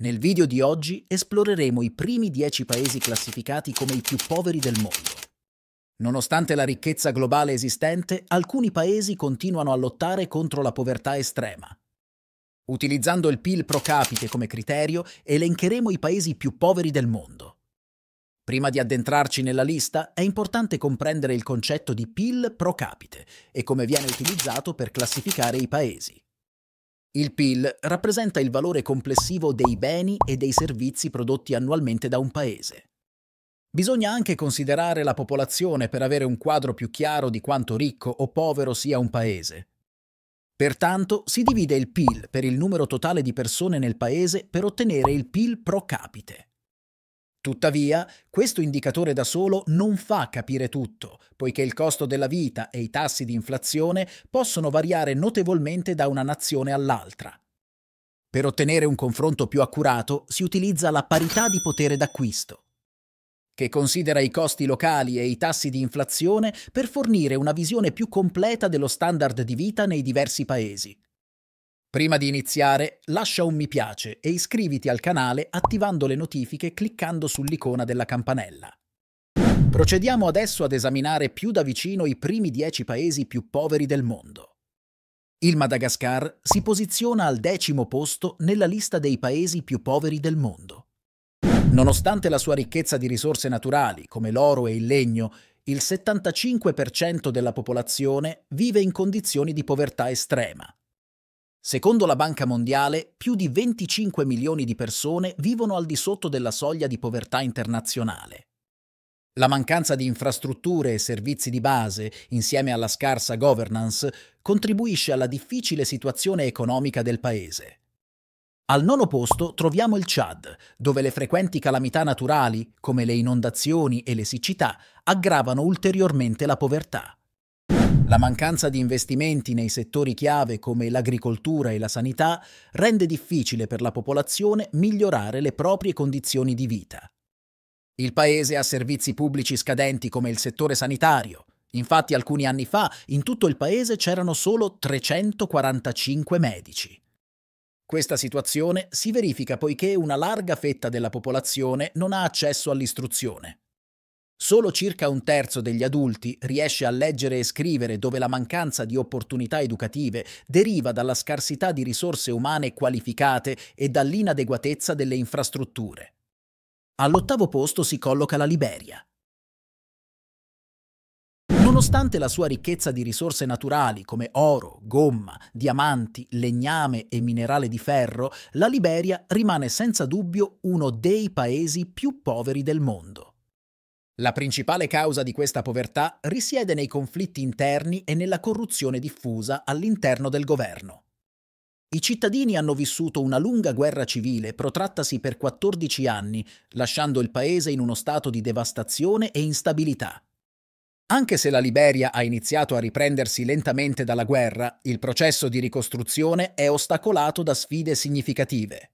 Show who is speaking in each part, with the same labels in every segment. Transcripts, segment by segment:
Speaker 1: Nel video di oggi esploreremo i primi 10 paesi classificati come i più poveri del mondo. Nonostante la ricchezza globale esistente, alcuni paesi continuano a lottare contro la povertà estrema. Utilizzando il PIL pro capite come criterio, elencheremo i paesi più poveri del mondo. Prima di addentrarci nella lista, è importante comprendere il concetto di PIL pro capite e come viene utilizzato per classificare i paesi. Il PIL rappresenta il valore complessivo dei beni e dei servizi prodotti annualmente da un paese. Bisogna anche considerare la popolazione per avere un quadro più chiaro di quanto ricco o povero sia un paese. Pertanto si divide il PIL per il numero totale di persone nel paese per ottenere il PIL pro capite. Tuttavia, questo indicatore da solo non fa capire tutto, poiché il costo della vita e i tassi di inflazione possono variare notevolmente da una nazione all'altra. Per ottenere un confronto più accurato si utilizza la parità di potere d'acquisto, che considera i costi locali e i tassi di inflazione per fornire una visione più completa dello standard di vita nei diversi paesi. Prima di iniziare, lascia un mi piace e iscriviti al canale attivando le notifiche cliccando sull'icona della campanella. Procediamo adesso ad esaminare più da vicino i primi dieci paesi più poveri del mondo. Il Madagascar si posiziona al decimo posto nella lista dei paesi più poveri del mondo. Nonostante la sua ricchezza di risorse naturali, come l'oro e il legno, il 75% della popolazione vive in condizioni di povertà estrema, Secondo la Banca Mondiale, più di 25 milioni di persone vivono al di sotto della soglia di povertà internazionale. La mancanza di infrastrutture e servizi di base, insieme alla scarsa governance, contribuisce alla difficile situazione economica del paese. Al nono posto troviamo il Chad, dove le frequenti calamità naturali, come le inondazioni e le siccità, aggravano ulteriormente la povertà. La mancanza di investimenti nei settori chiave come l'agricoltura e la sanità rende difficile per la popolazione migliorare le proprie condizioni di vita. Il Paese ha servizi pubblici scadenti come il settore sanitario. Infatti alcuni anni fa in tutto il Paese c'erano solo 345 medici. Questa situazione si verifica poiché una larga fetta della popolazione non ha accesso all'istruzione. Solo circa un terzo degli adulti riesce a leggere e scrivere dove la mancanza di opportunità educative deriva dalla scarsità di risorse umane qualificate e dall'inadeguatezza delle infrastrutture. All'ottavo posto si colloca la Liberia. Nonostante la sua ricchezza di risorse naturali come oro, gomma, diamanti, legname e minerale di ferro, la Liberia rimane senza dubbio uno dei paesi più poveri del mondo. La principale causa di questa povertà risiede nei conflitti interni e nella corruzione diffusa all'interno del governo. I cittadini hanno vissuto una lunga guerra civile protrattasi per 14 anni, lasciando il paese in uno stato di devastazione e instabilità. Anche se la Liberia ha iniziato a riprendersi lentamente dalla guerra, il processo di ricostruzione è ostacolato da sfide significative.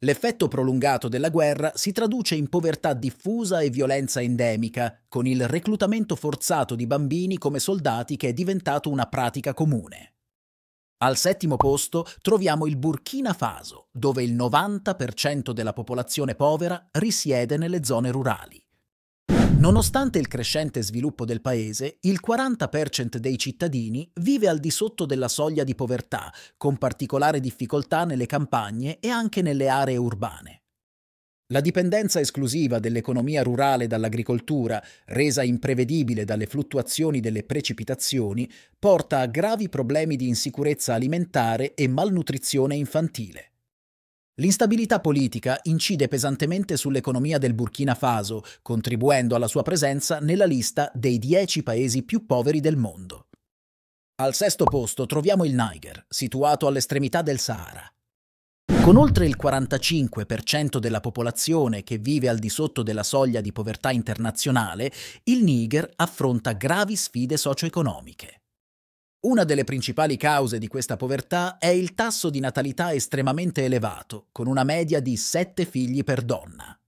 Speaker 1: L'effetto prolungato della guerra si traduce in povertà diffusa e violenza endemica, con il reclutamento forzato di bambini come soldati che è diventato una pratica comune. Al settimo posto troviamo il Burkina Faso, dove il 90% della popolazione povera risiede nelle zone rurali. Nonostante il crescente sviluppo del paese, il 40% dei cittadini vive al di sotto della soglia di povertà, con particolare difficoltà nelle campagne e anche nelle aree urbane. La dipendenza esclusiva dell'economia rurale dall'agricoltura, resa imprevedibile dalle fluttuazioni delle precipitazioni, porta a gravi problemi di insicurezza alimentare e malnutrizione infantile. L'instabilità politica incide pesantemente sull'economia del Burkina Faso, contribuendo alla sua presenza nella lista dei dieci paesi più poveri del mondo. Al sesto posto troviamo il Niger, situato all'estremità del Sahara. Con oltre il 45% della popolazione che vive al di sotto della soglia di povertà internazionale, il Niger affronta gravi sfide socio-economiche. Una delle principali cause di questa povertà è il tasso di natalità estremamente elevato, con una media di 7 figli per donna.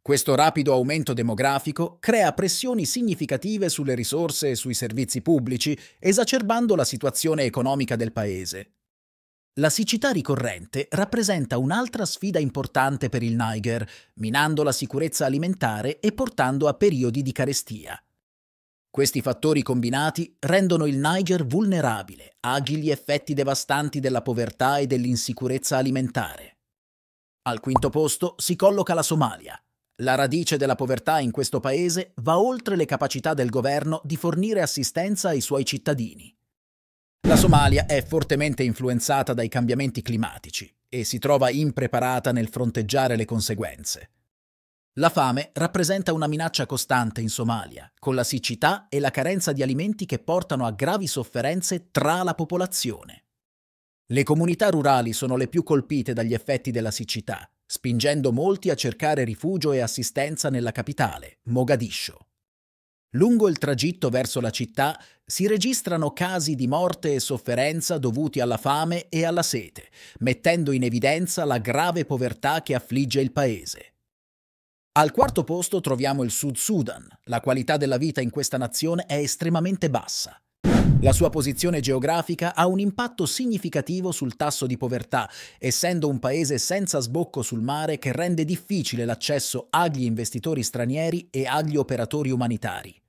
Speaker 1: Questo rapido aumento demografico crea pressioni significative sulle risorse e sui servizi pubblici, esacerbando la situazione economica del paese. La siccità ricorrente rappresenta un'altra sfida importante per il Niger, minando la sicurezza alimentare e portando a periodi di carestia. Questi fattori combinati rendono il Niger vulnerabile agli effetti devastanti della povertà e dell'insicurezza alimentare. Al quinto posto si colloca la Somalia. La radice della povertà in questo paese va oltre le capacità del governo di fornire assistenza ai suoi cittadini. La Somalia è fortemente influenzata dai cambiamenti climatici e si trova impreparata nel fronteggiare le conseguenze. La fame rappresenta una minaccia costante in Somalia, con la siccità e la carenza di alimenti che portano a gravi sofferenze tra la popolazione. Le comunità rurali sono le più colpite dagli effetti della siccità, spingendo molti a cercare rifugio e assistenza nella capitale, Mogadiscio. Lungo il tragitto verso la città si registrano casi di morte e sofferenza dovuti alla fame e alla sete, mettendo in evidenza la grave povertà che affligge il paese. Al quarto posto troviamo il Sud Sudan. La qualità della vita in questa nazione è estremamente bassa. La sua posizione geografica ha un impatto significativo sul tasso di povertà, essendo un paese senza sbocco sul mare che rende difficile l'accesso agli investitori stranieri e agli operatori umanitari.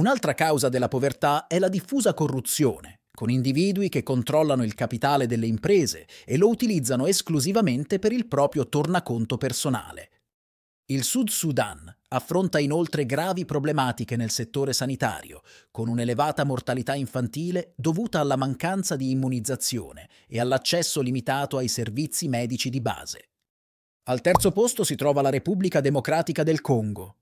Speaker 1: Un'altra causa della povertà è la diffusa corruzione, con individui che controllano il capitale delle imprese e lo utilizzano esclusivamente per il proprio tornaconto personale. Il Sud Sudan affronta inoltre gravi problematiche nel settore sanitario, con un'elevata mortalità infantile dovuta alla mancanza di immunizzazione e all'accesso limitato ai servizi medici di base. Al terzo posto si trova la Repubblica Democratica del Congo.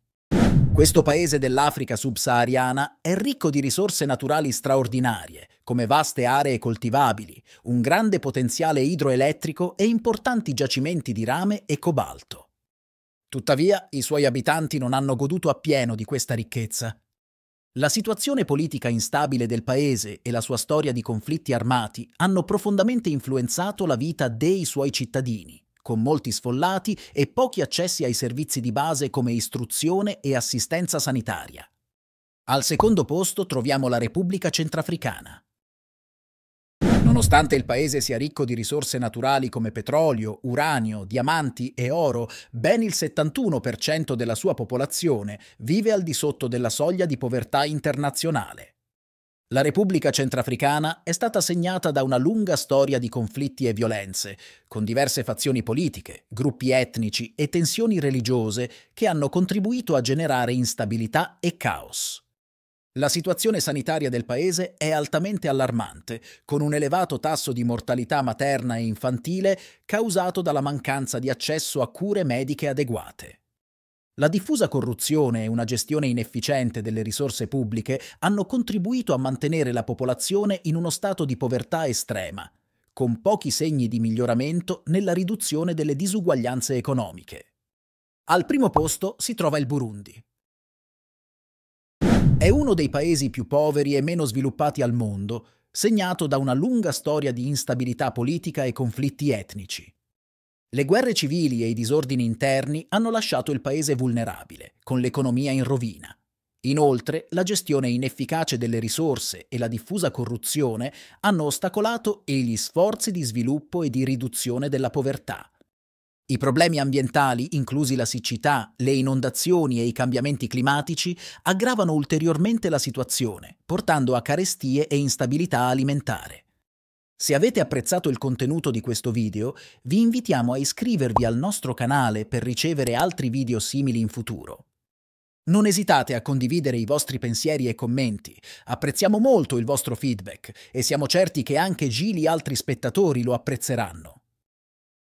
Speaker 1: Questo paese dell'Africa subsahariana è ricco di risorse naturali straordinarie, come vaste aree coltivabili, un grande potenziale idroelettrico e importanti giacimenti di rame e cobalto. Tuttavia, i suoi abitanti non hanno goduto appieno di questa ricchezza. La situazione politica instabile del paese e la sua storia di conflitti armati hanno profondamente influenzato la vita dei suoi cittadini, con molti sfollati e pochi accessi ai servizi di base come istruzione e assistenza sanitaria. Al secondo posto troviamo la Repubblica Centrafricana, Nonostante il paese sia ricco di risorse naturali come petrolio, uranio, diamanti e oro, ben il 71% della sua popolazione vive al di sotto della soglia di povertà internazionale. La Repubblica Centrafricana è stata segnata da una lunga storia di conflitti e violenze, con diverse fazioni politiche, gruppi etnici e tensioni religiose che hanno contribuito a generare instabilità e caos. La situazione sanitaria del paese è altamente allarmante, con un elevato tasso di mortalità materna e infantile causato dalla mancanza di accesso a cure mediche adeguate. La diffusa corruzione e una gestione inefficiente delle risorse pubbliche hanno contribuito a mantenere la popolazione in uno stato di povertà estrema, con pochi segni di miglioramento nella riduzione delle disuguaglianze economiche. Al primo posto si trova il Burundi, è uno dei paesi più poveri e meno sviluppati al mondo, segnato da una lunga storia di instabilità politica e conflitti etnici. Le guerre civili e i disordini interni hanno lasciato il paese vulnerabile, con l'economia in rovina. Inoltre, la gestione inefficace delle risorse e la diffusa corruzione hanno ostacolato gli sforzi di sviluppo e di riduzione della povertà. I problemi ambientali, inclusi la siccità, le inondazioni e i cambiamenti climatici, aggravano ulteriormente la situazione, portando a carestie e instabilità alimentare. Se avete apprezzato il contenuto di questo video, vi invitiamo a iscrivervi al nostro canale per ricevere altri video simili in futuro. Non esitate a condividere i vostri pensieri e commenti, apprezziamo molto il vostro feedback e siamo certi che anche Gili e altri spettatori lo apprezzeranno.